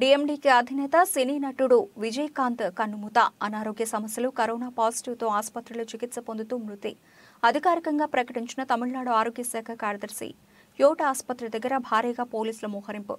డిఎండికి అధినేత సినీ నటుడు విజయకాంత్ కన్నుమూత అనారోగ్య సమస్యలు కరోనా పాజిటివ్తో ఆసుపత్రిలో చికిత్స పొందుతూ మృతి అధికారికంగా ప్రకటించిన తమిళనాడు ఆరోగ్య శాఖ కార్యదర్శి యోట ఆసుపత్రి దగ్గర భారీగా పోలీసుల మోహరింపు